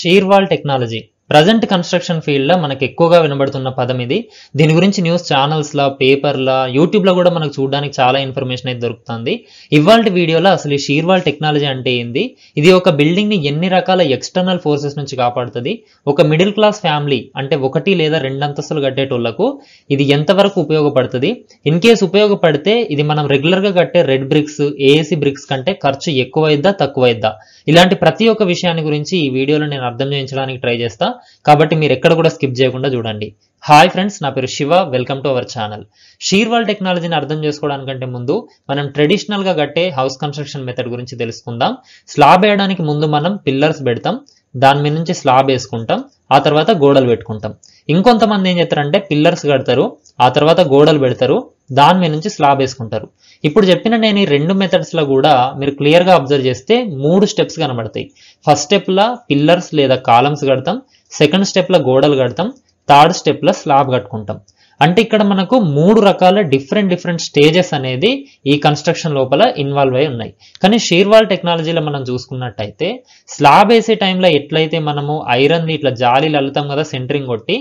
Sherwal Technology. Present construction ఫీల్డ్లో మనకు ఎక్కువగా వినబడుతున్న పదం ఇది దీని గురించి న్యూస్ ఛానల్స్లో పేపర్లో యూట్యూబ్లో కూడా మనకు చూడడానికి చాలా ఇన్ఫర్మేషన్ అయితే దొరుకుతుంది ఇవాళ వీడియోలో అసలు ఈ షీర్వాల్ టెక్నాలజీ అంటే ఏంది ఇది ఒక బిల్డింగ్ని ఎన్ని రకాల ఎక్స్టర్నల్ ఫోర్సెస్ నుంచి కాపాడుతుంది ఒక మిడిల్ క్లాస్ ఫ్యామిలీ అంటే ఒకటి లేదా రెండు అంతస్తులు కట్టేటోళ్లకు ఇది ఎంతవరకు ఉపయోగపడుతుంది ఇన్ కేసు ఉపయోగపడితే ఇది మనం రెగ్యులర్గా కట్టే రెడ్ బ్రిక్స్ ఏఏసీ బ్రిక్స్ కంటే ఖర్చు ఎక్కువైద్దా తక్కువైద్దా ఇలాంటి ప్రతి ఒక్క విషయాన్ని గురించి ఈ వీడియోలో నేను అర్థం చేయించడానికి ట్రై చేస్తాను కాబట్టి మీరు ఎక్కడ కూడా స్కిప్ చేయకుండా చూడండి హాయ్ ఫ్రెండ్స్ నా పేరు Shiva welcome to our channel shear wall టెక్నాలజీని అర్థం చేసుకోవడానికంటే ముందు మనం ట్రెడిషనల్ గా కట్టే హౌస్ కన్స్ట్రక్షన్ మెథడ్ గురించి తెలుసుకుందాం స్లాబ్ వేయడానికి ముందు మనం పిల్లర్స్ పెడతాం దాని మీద నుంచి స్లాబ్ వేసుకుంటాం ఆ తర్వాత గోడలు పెట్టుకుంటాం ఇంకొంతమంది ఏం చేస్తారంటే పిల్లర్స్ కడతారు ఆ తర్వాత గోడలు పెడతారు దాని మీద నుంచి స్లాబ్ వేసుకుంటారు ఇప్పుడు చెప్పిన నేను ఈ రెండు లో కూడా మీరు క్లియర్ గా అబ్జర్వ్ చేస్తే మూడు స్టెప్స్ కనబడతాయి ఫస్ట్ స్టెప్ లా పిల్లర్స్ లేదా కాలమ్స్ కడతాం సెకండ్ స్టెప్లో గోడలు కడతాం థర్డ్ స్టెప్లో స్లాబ్ కట్టుకుంటాం అంటే ఇక్కడ మనకు మూడు రకాల డిఫరెంట్ డిఫరెంట్ స్టేజెస్ అనేది ఈ కన్స్ట్రక్షన్ లోపల ఇన్వాల్వ్ అయి ఉన్నాయి కానీ షీర్వాల్ టెక్నాలజీలో మనం చూసుకున్నట్టయితే స్లాబ్ వేసే టైంలో ఎట్లయితే మనము ఐరన్ ఇట్లా జాలీలు అల్లుతాం కదా సెంటరింగ్ కొట్టి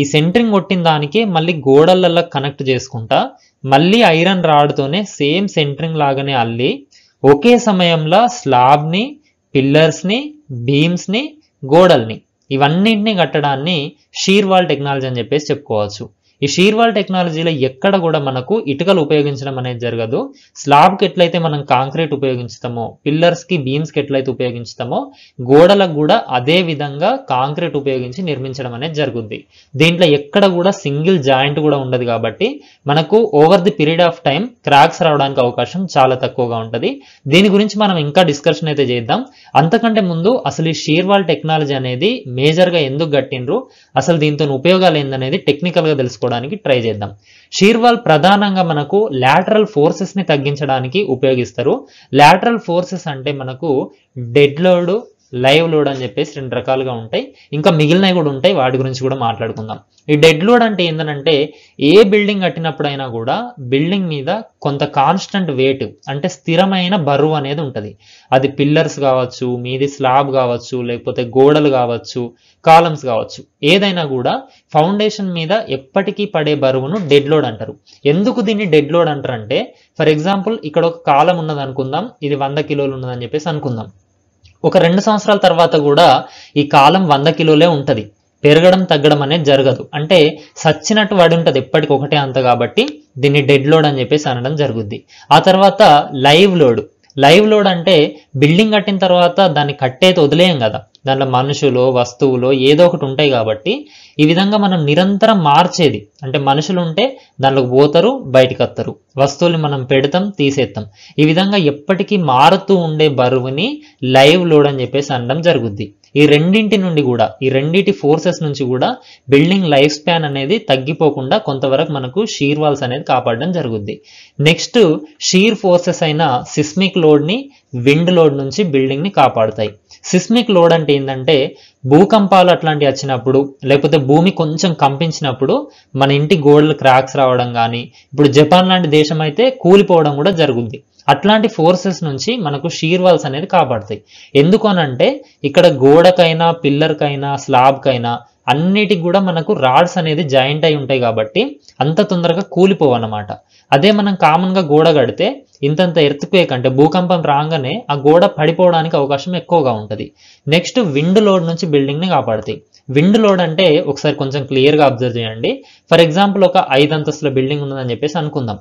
ఈ సెంటరింగ్ కొట్టిన దానికి మళ్ళీ గోడలలో కనెక్ట్ చేసుకుంటా మళ్ళీ ఐరన్ రాడ్తోనే సేమ్ సెంటరింగ్ లాగానే అల్లి ఒకే సమయంలో స్లాబ్ని పిల్లర్స్ని బీమ్స్ని గోడల్ని ఇవన్నింటినీ కట్టడాన్ని షీర్వాల్ టెక్నాలజీ అని చెప్పేసి చెప్పుకోవచ్చు ఈ షీర్వాల్ టెక్నాలజీలో ఎక్కడ కూడా మనకు ఇటుకలు ఉపయోగించడం అనేది జరగదు స్లాబ్కి ఎట్లయితే మనం కాంక్రీట్ ఉపయోగించుతామో పిల్లర్స్కి బీమ్స్కి ఎట్లయితే ఉపయోగించుతామో గోడలకు కూడా అదే విధంగా కాంక్రీట్ ఉపయోగించి నిర్మించడం అనేది జరుగుద్ది దీంట్లో ఎక్కడ కూడా సింగిల్ జాయింట్ కూడా ఉండదు కాబట్టి మనకు over the period of time cracks రావడానికి అవకాశం చాలా తక్కువగా ఉంటుంది దీని గురించి మనం ఇంకా డిస్కషన్ అయితే చేద్దాం అంతకంటే ముందు అసలు ఈ షీర్వాల్ టెక్నాలజీ అనేది మేజర్గా ఎందుకు కట్టిండ్రు అసలు దీంతో ఉపయోగాలు ఏందనేది టెక్నికల్గా తెలుసుకోవడం తెలుసుకోవడానికి ట్రై చేద్దాం షీర్వాల్ ప్రధానంగా మనకు లాటరల్ ఫోర్సెస్ని తగ్గించడానికి ఉపయోగిస్తారు లాటరల్ ఫోర్సెస్ అంటే మనకు డెడ్ లోడ్ లైవ్ లోడ్ అని చెప్పేసి రెండు రకాలుగా ఉంటాయి ఇంకా మిగిలినవి కూడా ఉంటాయి వాటి గురించి కూడా మాట్లాడుకుందాం ఈ డెడ్ లోడ్ అంటే ఏంటంటే ఏ బిల్డింగ్ కట్టినప్పుడైనా కూడా బిల్డింగ్ మీద కొంత కాన్స్టెంట్ వెయిట్ అంటే స్థిరమైన బరువు అనేది ఉంటుంది అది పిల్లర్స్ కావచ్చు మీది స్లాబ్ కావచ్చు లేకపోతే గోడలు కావచ్చు కాలమ్స్ కావచ్చు ఏదైనా కూడా ఫౌండేషన్ మీద ఎప్పటికీ పడే బరువును డెడ్ లోడ్ అంటారు ఎందుకు దీన్ని డెడ్ లోడ్ అంటారంటే ఫర్ ఎగ్జాంపుల్ ఇక్కడ ఒక కాలం ఉన్నది అనుకుందాం ఇది వంద కిలోలు ఉన్నదని చెప్పేసి అనుకుందాం ఒక రెండు సంవత్సరాల తర్వాత కూడా ఈ కాలం వంద కిలోలే ఉంటుంది పెరగడం తగ్గడం అనేది జరగదు అంటే సచ్చినట్టు వాడి ఉంటుంది ఎప్పటికొకటే అంత కాబట్టి దీన్ని డెడ్ లోడ్ అని చెప్పేసి అనడం జరుగుద్ది ఆ తర్వాత లైవ్ లోడ్ లైవ్ లోడ్ అంటే బిల్డింగ్ కట్టిన తర్వాత దాన్ని కట్టేది వదిలేయం కదా దాంట్లో మనుషులు వస్తువులు ఏదో ఒకటి ఉంటాయి కాబట్టి ఈ విధంగా మనం నిరంతరం మార్చేది అంటే మనుషులు ఉంటే దాంట్లోకి పోతారు బయటకు వస్తారు వస్తువుల్ని మనం పెడతాం తీసేస్తాం ఈ విధంగా ఎప్పటికీ మారుతూ ఉండే బరువుని లైవ్ లోడ్ అని చెప్పేసి అనడం జరుగుద్ది ఈ రెండింటి నుండి కూడా ఈ రెండింటి ఫోర్సెస్ నుంచి కూడా బిల్డింగ్ లైఫ్ స్పాన్ అనేది తగ్గిపోకుండా కొంతవరకు మనకు షీర్ వాల్స్ అనేది కాపాడడం జరుగుద్ది నెక్స్ట్ షీర్ ఫోర్సెస్ అయిన సిస్మిక్ లోడ్ని విండ్ లోడ్ నుంచి బిల్డింగ్ని కాపాడుతాయి సిస్మిక్ లోడ్ అంటే ఏంటంటే భూకంపాలు అట్లాంటివి వచ్చినప్పుడు లేకపోతే భూమి కొంచెం కంపించినప్పుడు మన ఇంటి గోడలు క్రాక్స్ రావడం కానీ ఇప్పుడు జపాన్ లాంటి దేశం అయితే కూలిపోవడం కూడా జరుగుద్ది అట్లాంటి ఫోర్సెస్ నుంచి మనకు షీర్వాల్స్ అనేది కాపాడుతాయి ఎందుకు అనంటే ఇక్కడ గోడకైనా పిల్లర్కైనా స్లాబ్కైనా అన్నిటికి కూడా మనకు రాడ్స్ అనేది జాయింట్ అయి ఉంటాయి కాబట్టి అంత తొందరగా కూలిపోవన్నమాట అదే మనం కామన్గా గోడ కడితే ఇంతంత ఎర్త్క్వేక్ అంటే భూకంపం రాగానే ఆ గోడ పడిపోవడానికి అవకాశం ఎక్కువగా ఉంటుంది నెక్స్ట్ విండ్ లోడ్ నుంచి బిల్డింగ్ని కాపాడుతాయి విండ్ లోడ్ అంటే ఒకసారి కొంచెం క్లియర్గా అబ్జర్వ్ చేయండి ఫర్ ఎగ్జాంపుల్ ఒక ఐదు అంతస్తుల బిల్డింగ్ ఉందని చెప్పేసి అనుకుందాం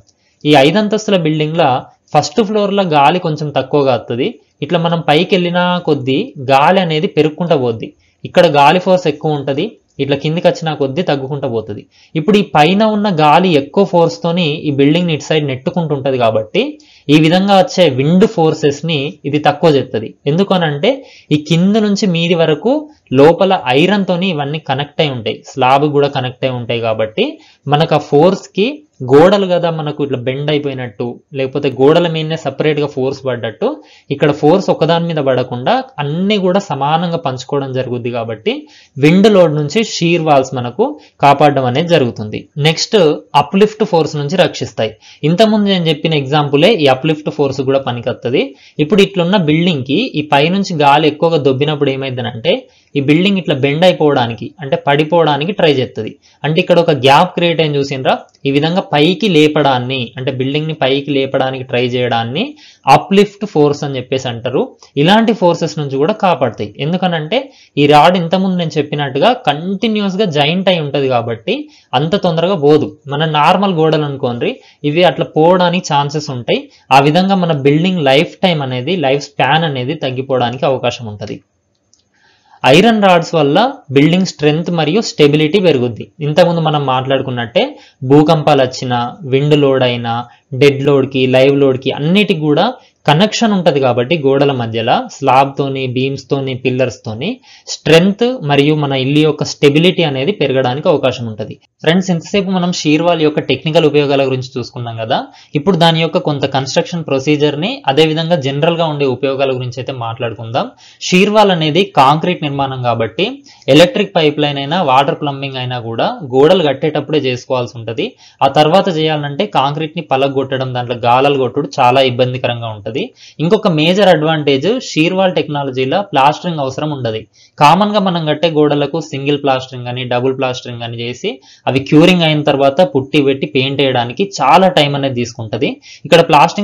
ఈ ఐదు అంతస్తుల బిల్డింగ్లో ఫస్ట్ ఫ్లోర్లో గాలి కొంచెం తక్కువగా వస్తుంది ఇట్లా మనం పైకి వెళ్ళినా కొద్దీ గాలి అనేది పెరుక్కుంటూ పోద్ది ఇక్కడ గాలి ఫోర్స్ ఎక్కువ ఉంటుంది ఇట్లా కిందికి వచ్చిన కొద్దీ తగ్గుకుంటూ పోతుంది ఇప్పుడు ఈ పైన ఉన్న గాలి ఎక్కువ ఫోర్స్తోని ఈ బిల్డింగ్ ఇటు సైడ్ నెట్టుకుంటుంటుంది కాబట్టి ఈ విధంగా వచ్చే విండ్ ఫోర్సెస్ని ఇది తక్కువ చేస్తుంది ఎందుకనంటే ఈ కింద నుంచి మీది వరకు లోపల ఐరన్తోని ఇవన్నీ కనెక్ట్ అయి ఉంటాయి స్లాబ్ కూడా కనెక్ట్ అయి ఉంటాయి కాబట్టి మనకు ఆ ఫోర్స్కి గోడలు కదా మనకు ఇట్లా బెండ్ అయిపోయినట్టు లేకపోతే గోడల మీదనే సపరేట్గా ఫోర్స్ పడ్డట్టు ఇక్కడ ఫోర్స్ ఒకదాని మీద పడకుండా అన్నీ కూడా సమానంగా పంచుకోవడం జరుగుద్ది కాబట్టి విండ్ లోడ్ నుంచి షీర్ వాల్స్ మనకు కాపాడడం అనేది జరుగుతుంది నెక్స్ట్ అప్లిఫ్ట్ ఫోర్స్ నుంచి రక్షిస్తాయి ఇంతకుముందు నేను చెప్పిన ఎగ్జాంపులే ఈ అప్లిఫ్ట్ ఫోర్స్ కూడా పనికొస్తుంది ఇప్పుడు ఇట్లున్న బిల్డింగ్కి ఈ పైనుంచి గాలి ఎక్కువగా దొబ్బినప్పుడు ఏమైందనంటే ఈ బిల్డింగ్ ఇట్లా బెండ్ అయిపోవడానికి అంటే పడిపోవడానికి ట్రై చేస్తుంది అంటే ఇక్కడ ఒక గ్యాప్ క్రియేట్ అయిన చూసినరా ఈ విధంగా పైకి లేపడాన్ని అంటే బిల్డింగ్ ని పైకి లేపడానికి ట్రై చేయడాన్ని అప్లిఫ్ట్ ఫోర్స్ అని చెప్పేసి అంటారు ఇలాంటి ఫోర్సెస్ నుంచి కూడా కాపాడతాయి ఎందుకనంటే ఈ రాడ్ ఇంతకుముందు నేను చెప్పినట్టుగా కంటిన్యూస్ గా జాయింట్ అయి ఉంటుంది కాబట్టి అంత తొందరగా పోదు మన నార్మల్ గోడలు అనుకోండి ఇవి అట్లా పోవడానికి ఛాన్సెస్ ఉంటాయి ఆ విధంగా మన బిల్డింగ్ లైఫ్ టైం అనేది లైఫ్ స్పాన్ అనేది తగ్గిపోవడానికి అవకాశం ఉంటుంది ఐరన్ రాడ్స్ వల్ల బిల్డింగ్ స్ట్రెంగ్త్ మరియు స్టెబిలిటీ పెరుగుద్ది ఇంతకుముందు మనం మాట్లాడుకున్నట్టే భూకంపాలు వచ్చినా విండ్ లోడ్ అయినా డెడ్ లోడ్కి లైవ్ లోడ్కి అన్నిటికి కూడా కనెక్షన్ ఉంటుంది కాబట్టి గోడల మధ్యలో స్లాబ్తోని బీమ్స్తోని పిల్లర్స్తోని స్ట్రెంగ్త్ మరియు మన ఇల్లు యొక్క స్టెబిలిటీ అనేది పెరగడానికి అవకాశం ఉంటుంది ఫ్రెండ్స్ ఇంతసేపు మనం షీర్వాల్ యొక్క టెక్నికల్ ఉపయోగాల గురించి చూసుకున్నాం కదా ఇప్పుడు దాని యొక్క కొంత కన్స్ట్రక్షన్ ప్రొసీజర్ని అదేవిధంగా జనరల్గా ఉండే ఉపయోగాల గురించి అయితే మాట్లాడుకుందాం షీర్వాల్ అనేది కాంక్రీట్ నిర్మాణం కాబట్టి ఎలక్ట్రిక్ పైప్ లైన్ అయినా వాటర్ ప్లంబింగ్ అయినా కూడా గోడలు కట్టేటప్పుడే చేసుకోవాల్సి ఉంటుంది ఆ తర్వాత చేయాలంటే కాంక్రీట్ని పలగొట్టడం దాంట్లో గాలలు కొట్టడం చాలా ఇబ్బందికరంగా ఉంటుంది ఉంటుంది ఇంకొక మేజర్ అడ్వాంటేజ్ షీర్వాల్ టెక్నాలజీలో ప్లాస్టరింగ్ అవసరం ఉండదు కామన్గా మనం కట్టే గోడలకు సింగిల్ ప్లాస్టరింగ్ కానీ డబుల్ ప్లాస్టరింగ్ కానీ చేసి అవి క్యూరింగ్ అయిన తర్వాత పుట్టి పెట్టి పెయింట్ వేయడానికి చాలా టైం అనేది తీసుకుంటుంది ఇక్కడ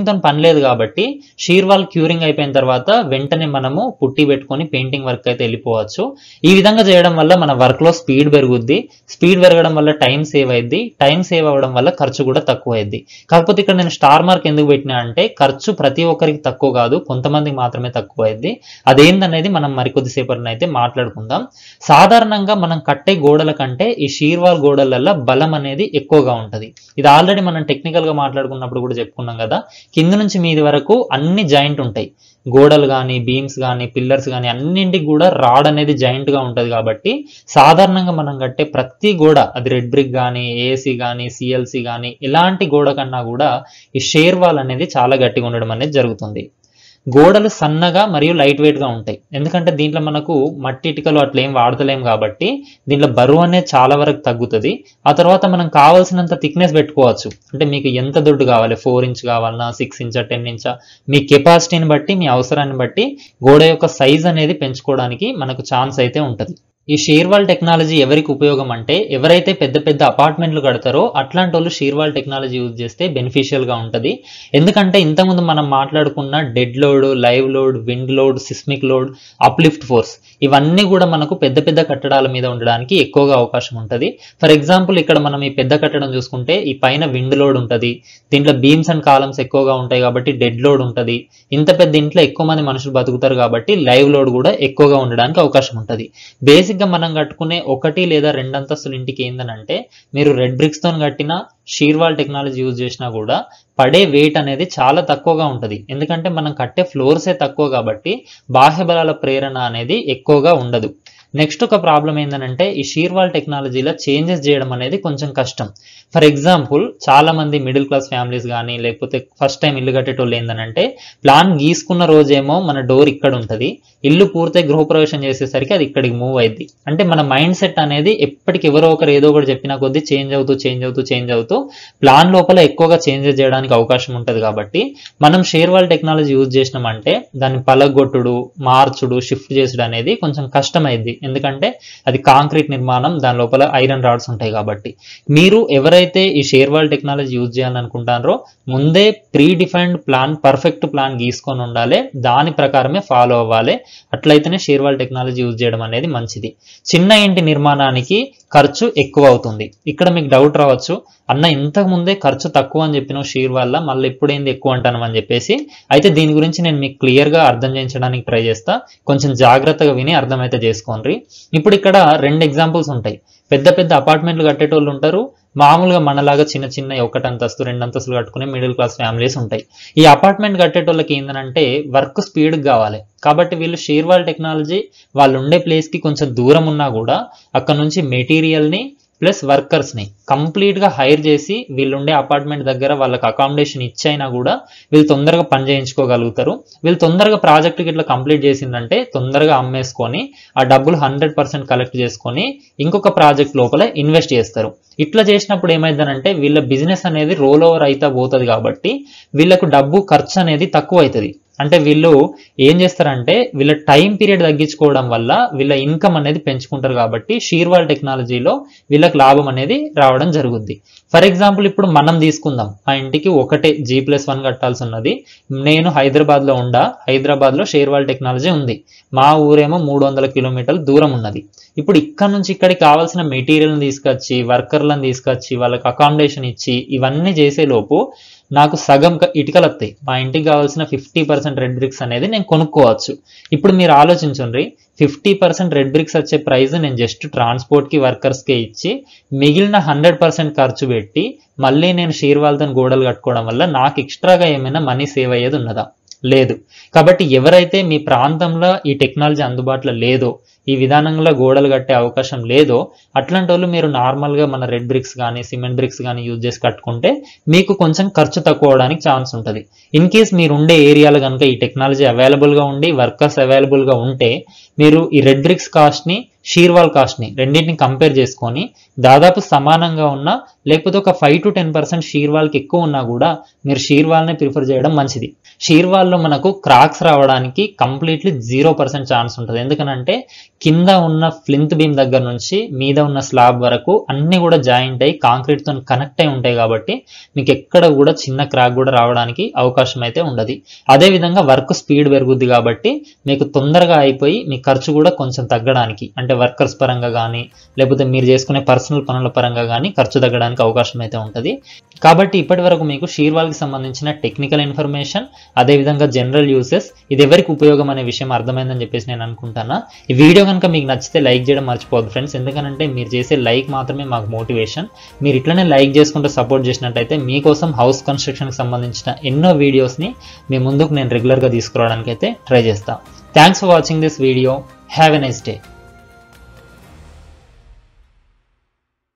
తో పని లేదు కాబట్టి షీర్వాల్ క్యూరింగ్ అయిపోయిన తర్వాత వెంటనే మనము పుట్టి పెట్టుకొని పెయింటింగ్ వర్క్ అయితే వెళ్ళిపోవచ్చు ఈ విధంగా చేయడం వల్ల మన వర్క్లో స్పీడ్ పెరుగుద్ది స్పీడ్ పెరగడం వల్ల టైం సేవ్ అయింది టైం సేవ్ అవ్వడం వల్ల ఖర్చు కూడా తక్కువ అయింది కాకపోతే ఇక్కడ నేను స్టార్ మార్క్ ఎందుకు పెట్టినా అంటే ఖర్చు ప్రతి ఒక్కొక్కరికి తక్కువ కాదు కొంతమందికి మాత్రమే తక్కువ అయింది అదేందనేది మనం మరికొద్దిసేపటిని అయితే మాట్లాడుకుందాం సాధారణంగా మనం కట్టే గోడల కంటే ఈ షీర్వాల్ గోడలల్లో బలం అనేది ఎక్కువగా ఉంటుంది ఇది ఆల్రెడీ మనం టెక్నికల్గా మాట్లాడుకున్నప్పుడు కూడా చెప్పుకున్నాం కదా కింద నుంచి మీది వరకు అన్ని జాయింట్ ఉంటాయి గోడలు కానీ బీమ్స్ కానీ పిల్లర్స్ కానీ అన్నింటికి కూడా రాడ్ అనేది జాయింట్గా ఉంటుంది కాబట్టి సాధారణంగా మనం కట్టే ప్రతి గోడ అది రెడ్ బ్రిక్ కానీ ఏసీ కానీ సిఎల్సీ కానీ ఇలాంటి గోడ కన్నా కూడా ఈ షేర్వాల్ అనేది చాలా గట్టిగా ఉండడం అనేది జరుగుతుంది గోడలు సన్నగా మరియు లైట్ వెయిట్గా ఉంటాయి ఎందుకంటే దీంట్లో మనకు మట్టి ఇటుకలు అట్లా ఏం వాడతలేం కాబట్టి దీంట్లో బరువు అనేది చాలా వరకు తగ్గుతుంది ఆ తర్వాత మనం కావాల్సినంత థిక్నెస్ పెట్టుకోవచ్చు అంటే మీకు ఎంత దొడ్డు కావాలి ఫోర్ ఇంచ్ కావాలన్నా సిక్స్ ఇంచా టెన్ ఇంచా మీ కెపాసిటీని బట్టి మీ అవసరాన్ని బట్టి గోడ యొక్క సైజ్ అనేది పెంచుకోవడానికి మనకు ఛాన్స్ అయితే ఉంటుంది ఈ షేర్వాల్ టెక్నాలజీ ఎవరికి ఉపయోగం అంటే ఎవరైతే పెద్ద పెద్ద అపార్ట్మెంట్లు కడతారో అట్లాంటి వాళ్ళు షేర్వాల్ టెక్నాలజీ యూజ్ చేస్తే బెనిఫిషియల్గా ఉంటుంది ఎందుకంటే ఇంతకుముందు మనం మాట్లాడుకున్న dead load live load wind load seismic load uplift force ఇవన్నీ కూడా మనకు పెద్ద పెద్ద కట్టడాల మీద ఉండడానికి ఎక్కువగా అవకాశం ఉంటుంది ఫర్ ఎగ్జాంపుల్ ఇక్కడ మనం ఈ పెద్ద కట్టడం చూసుకుంటే ఈ పైన విండ్ లోడ్ ఉంటుంది దీంట్లో బీమ్స్ అండ్ కాలమ్స్ ఎక్కువగా ఉంటాయి కాబట్టి డెడ్ లోడ్ ఉంటుంది ఇంత పెద్ద ఇంట్లో ఎక్కువ మంది మనుషులు బతుకుతారు కాబట్టి లైవ్ లోడ్ కూడా ఎక్కువగా ఉండడానికి అవకాశం ఉంటుంది బేసిక్ బేసిక్గా మనం కట్టుకునే ఒకటి లేదా రెండు అంతస్తులు ఇంటికి ఏందనంటే మీరు రెడ్ బ్రిక్స్తో కట్టిన షీర్వాల్ టెక్నాలజీ యూజ్ చేసినా కూడా పడే వెయిట్ అనేది చాలా తక్కువగా ఉంటుంది ఎందుకంటే మనం కట్టే ఫ్లోర్సే తక్కువ కాబట్టి బాహ్య బలాల ప్రేరణ అనేది ఎక్కువగా ఉండదు నెక్స్ట్ ఒక ప్రాబ్లం ఏంటంటే ఈ షీర్వాల్ టెక్నాలజీలో చేంజెస్ చేయడం అనేది కొంచెం కష్టం ఫర్ ఎగ్జాంపుల్ చాలా మంది మిడిల్ క్లాస్ ఫ్యామిలీస్ కానీ లేకపోతే ఫస్ట్ టైం ఇల్లు కట్టేటోళ్ళు ఏంటంటే ప్లాన్ గీసుకున్న రోజేమో మన డోర్ ఇక్కడ ఉంటుంది ఇల్లు పూర్తి గృహప్రవేశం చేసేసరికి అది ఇక్కడికి మూవ్ అయింది అంటే మన మైండ్ సెట్ అనేది ఎప్పటికి ఎవరో ఒకరు ఏదో ఒకటి చెప్పినా కొద్దీ చేంజ్ అవుతూ చేంజ్ అవుతూ చేంజ్ అవుతూ ప్లాన్ లోపల ఎక్కువగా చేంజెస్ చేయడానికి అవకాశం ఉంటుంది కాబట్టి మనం షేర్వాల్ టెక్నాలజీ యూజ్ చేసినామంటే దాన్ని పలగొట్టుడు మార్చుడు షిఫ్ట్ చేసుడు అనేది కొంచెం కష్టమైంది ఎందుకంటే అది కాంక్రీట్ నిర్మాణం దాని లోపల ఐరన్ రాడ్స్ ఉంటాయి కాబట్టి మీరు ఎవరైతే ఈ షేర్వాల్ టెక్నాలజీ యూజ్ చేయాలనుకుంటారో ముందే pre defined plan perfect plan గీసుకొని ఉండాలి దాని ప్రకారమే ఫాలో అవ్వాలి అట్లయితేనే షేర్వాల్ టెక్నాలజీ యూజ్ చేయడం అనేది మంచిది చిన్న ఇంటి నిర్మాణానికి ఖర్చు ఎక్కువ అవుతుంది ఇక్కడ మీకు డౌట్ రావచ్చు అన్న ఇంతకు ముందే ఖర్చు తక్కువ అని చెప్పిన షీర్ వల్ల మళ్ళీ ఎప్పుడైంది ఎక్కువ అంటాను అని చెప్పేసి అయితే దీని గురించి నేను మీకు క్లియర్గా అర్థం చేయించడానికి ట్రై చేస్తా కొంచెం జాగ్రత్తగా విని అర్థమైతే చేసుకోండి తండ్రి ఇప్పుడు ఇక్కడ రెండు ఎగ్జాంపుల్స్ ఉంటాయి పెద్ద పెద్ద అపార్ట్మెంట్లు కట్టేటోళ్ళు ఉంటారు మామూలుగా మనలాగా చిన్న చిన్న ఒకటి అంతస్తు రెండు అంతస్తులు కట్టుకునే మిడిల్ క్లాస్ ఫ్యామిలీస్ ఉంటాయి ఈ అపార్ట్మెంట్ కట్టేటోళ్ళకి ఏంటంటే వర్క్ స్పీడ్ కావాలి కాబట్టి వీళ్ళు షేర్వాల్ టెక్నాలజీ వాళ్ళు ఉండే ప్లేస్కి కొంచెం దూరం ఉన్నా కూడా అక్కడ నుంచి మెటీరియల్ని ప్లస్ వర్కర్స్ని కంప్లీట్గా హైర్ చేసి వీళ్ళుండే అపార్ట్మెంట్ దగ్గర వాళ్ళకి అకామిడేషన్ ఇచ్చైనా కూడా వీళ్ళు తొందరగా పని చేయించుకోగలుగుతారు వీళ్ళు తొందరగా ప్రాజెక్టు ఇట్లా కంప్లీట్ చేసిందంటే తొందరగా అమ్మేసుకొని ఆ డబ్బులు హండ్రెడ్ పర్సెంట్ కలెక్ట్ చేసుకొని ఇంకొక ప్రాజెక్ట్ లోపల ఇన్వెస్ట్ చేస్తారు ఇట్లా చేసినప్పుడు ఏమైందనంటే వీళ్ళ బిజినెస్ అనేది రోల్ ఓవర్ అయితే పోతుంది కాబట్టి వీళ్ళకు డబ్బు ఖర్చు అనేది తక్కువ అవుతుంది అంటే వీళ్ళు ఏం చేస్తారంటే వీళ్ళ టైం పీరియడ్ తగ్గించుకోవడం వల్ల వీళ్ళ ఇన్కమ్ అనేది పెంచుకుంటారు కాబట్టి షీర్వాల్ టెక్నాలజీలో వీళ్ళకి లాభం అనేది రావడం జరుగుద్ది ఫర్ ఎగ్జాంపుల్ ఇప్పుడు మనం తీసుకుందాం మా ఇంటికి ఒకటే జీ ప్లస్ వన్ కట్టాల్సి ఉన్నది నేను హైదరాబాద్లో ఉండా హైదరాబాద్లో షేర్వాల్ టెక్నాలజీ ఉంది మా ఊరేమో మూడు వందల కిలోమీటర్ల దూరం ఉన్నది ఇప్పుడు ఇక్కడ నుంచి ఇక్కడికి కావాల్సిన మెటీరియల్ని తీసుకొచ్చి వర్కర్లను తీసుకొచ్చి వాళ్ళకి అకామిడేషన్ ఇచ్చి ఇవన్నీ చేసేలోపు నాకు సగం ఇటుకలు వస్తాయి మా ఇంటికి కావాల్సిన ఫిఫ్టీ పర్సెంట్ రెడ్ బ్రిక్స్ అనేది నేను కొనుక్కోవచ్చు ఇప్పుడు మీరు ఆలోచించండి ఫిఫ్టీ పర్సెంట్ రెడ్ బ్రిక్స్ వచ్చే ప్రైస్ నేను జస్ట్ ట్రాన్స్పోర్ట్కి వర్కర్స్కి ఇచ్చి మిగిలిన హండ్రెడ్ పర్సెంట్ ఖర్చు పెట్టి మళ్ళీ నేను షీర్వాల్తో గోడలు కట్టుకోవడం వల్ల నాకు ఎక్స్ట్రాగా ఏమైనా మనీ సేవ్ అయ్యేది ఉన్నదా లేదు కాబట్టి ఎవరైతే మీ ప్రాంతంలో ఈ టెక్నాలజీ అందుబాటులో లేదో ఈ విధానంలో గోడలు కట్టే అవకాశం లేదో అట్లాంటి వాళ్ళు మీరు నార్మల్గా మన రెడ్ బ్రిక్స్ కానీ సిమెంట్ బ్రిక్స్ కానీ యూజ్ చేసి కట్టుకుంటే మీకు కొంచెం ఖర్చు తక్కువ అవడానికి ఛాన్స్ ఉంటుంది ఇన్ కేస్ మీరు ఉండే ఏరియాలో కనుక ఈ టెక్నాలజీ అవైలబుల్గా ఉండి వర్కర్స్ అవైలబుల్గా ఉంటే మీరు ఈ రెడ్ బ్రిక్స్ కాస్ట్ని షీర్వాల్ కాస్ట్ని రెండింటిని కంపేర్ చేసుకొని దాదాపు సమానంగా ఉన్న లేకపోతే ఒక ఫైవ్ టు టెన్ పర్సెంట్ షీర్వాల్కి ఎక్కువ ఉన్నా కూడా మీరు షీర్వాల్ని ప్రిఫర్ చేయడం మంచిది షీర్వాల్లో మనకు క్రాక్స్ రావడానికి కంప్లీట్లీ జీరో పర్సెంట్ ఛాన్స్ ఉంటుంది ఎందుకనంటే కింద ఉన్న ఫ్లింత్ బీమ్ దగ్గర నుంచి మీద ఉన్న స్లాబ్ వరకు అన్ని కూడా జాయింట్ అయ్యి కాంక్రీట్తో కనెక్ట్ అయి ఉంటాయి కాబట్టి మీకు ఎక్కడ కూడా చిన్న క్రాక్ కూడా రావడానికి అవకాశం అయితే ఉండదు అదేవిధంగా వర్క్ స్పీడ్ పెరుగుద్ది కాబట్టి మీకు తొందరగా అయిపోయి మీ ఖర్చు కూడా కొంచెం తగ్గడానికి అంటే వర్కర్స్ పరంగా కానీ లేకపోతే మీరు చేసుకునే పర్సనల్ పనుల పరంగా కానీ ఖర్చు తగ్గడానికి అవకాశం అయితే ఉంటుంది కాబట్టి ఇప్పటి వరకు మీకు షీర్వాల్కి సంబంధించిన టెక్నికల్ ఇన్ఫర్మేషన్ అదేవిధంగా జనరల్ యూసెస్ ఇది ఎవరికి ఉపయోగం అనే విషయం అర్థమైందని చెప్పేసి నేను అనుకుంటాను ఈ వీడియో కనుక మీకు నచ్చితే లైక్ చేయడం మర్చిపోదు ఫ్రెండ్స్ ఎందుకంటే మీరు చేసే లైక్ మాత్రమే మాకు మోటివేషన్ మీరు ఇట్లనే లైక్ చేసుకుంటూ సపోర్ట్ చేసినట్టయితే మీకోసం హౌస్ కన్స్ట్రక్షన్కి సంబంధించిన ఎన్నో వీడియోస్ని మీ ముందుకు నేను రెగ్యులర్గా తీసుకురావడానికి అయితే ట్రై చేస్తాను thanks for watching this video have a nice day